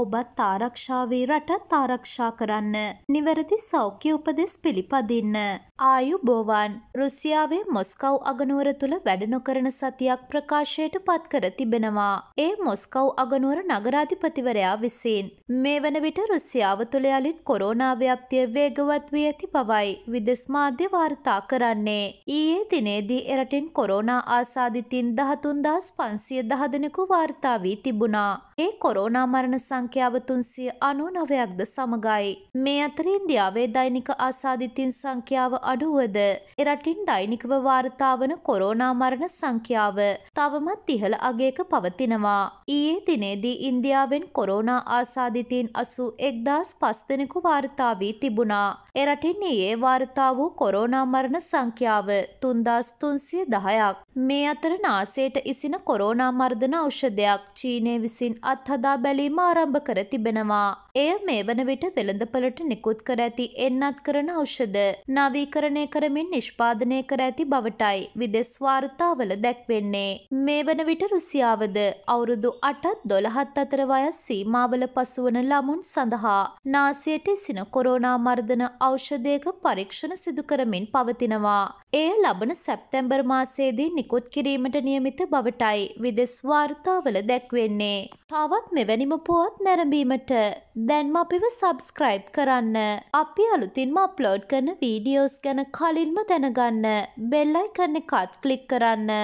ඔබත් තාරක්ෂාවේ රටත් තාරක්ෂා කරන්න. නිවැරදි සෞඛ්‍ය උපදෙස් පිළිපදින්න. ආයු බෝවන් රුසියාවේ මොස්කව් අගනුවර තුළ වැඩ නොකරන සතියක් ප්‍රකාශයට පත් කර තිබෙනවා. ඒ මොස්කව් අගනුවර නගරාධිපතිවරයා විසින්. මේ වන විට රුසියාව තුළ යළිත් කොරෝනාව්‍යප්තිය වේගවත් වී ඇති බවයි විදෙස් මාධ්‍ය වාර්තා කරන්නේ. ඊයේ දිනේදී එරටින් කොරෝනා ආසාධිතින් දහතුන්දස් පන්සිය දහදෙනෙකු වාර්තා වී තිබුණා. ඒ කොරෝනා මරණ සංඛ්‍යාව තුන්සිය අනු නවයක්ද සමගයි. මේ අතර ඉන්දියාවේ දෛනික ආසාධිතින් සංඛ්‍යාව අඩුවද. එරටින් දෛනිකව වාර්තාවන කොරෝනා මරණ සංඛ්‍යාව තවමත් ඉහළ අගේක පවතිනවා. ඊයේ දිනේදී ඉන්දියාවෙන් කොරෝනා ආසාධිතීන් අසු එක්දස් පස්දෙනෙකු වාර්තා වී තිබුණා. එරටින් ඊයේ වාර්තා වූ කොරෝනා මරණ සංඛ්‍යාව තුන්දස් තුන්සිය දහයක්. මේ අතර නාසේට ඉසින කොරෝනා මර්ධන ඖෂධයක් චීනය විසින් අත්හදා බැලීම ආරම්භ කර තිබෙනවා. එය මේ වන විට වෙළඳපළට නිකුත් කර ඇති එන්නත් කරන ඖෂධ නවීකරණය කරමින් නිෂ්පාදනය කර ඇති බවටයි විදෙස් වාර්තාවල දැක්වෙන්නේ. මේ වන විට රුසියාවද අවුරුදු 8ත් 12ත් අතර වයස් සීමාවල පසුවන ළමුන් සඳහා නාසියට සින කොරෝනා මර්ධන ඖෂධයක පරීක්ෂණ සිදු කරමින් පවතිනවා. එය ලබන සැප්තැම්බර් මාසයේදී නිකුත් කිරීමට නියමිත බවටයි විදෙස් වාර්තාවල දැක්වෙන්නේ. තවත් මෙවැනිම පුවත් නැරඹීමට දැන්ම අපිව සබස්ක්‍රයිබ් කරන්න. අපි අලුතින්ම අප්ලෝඩ් කරන වීඩියෝස් ගැන කලින්ම දැනගන්න බෙල්ලයිකන්න එකත් කලික් කරන්න.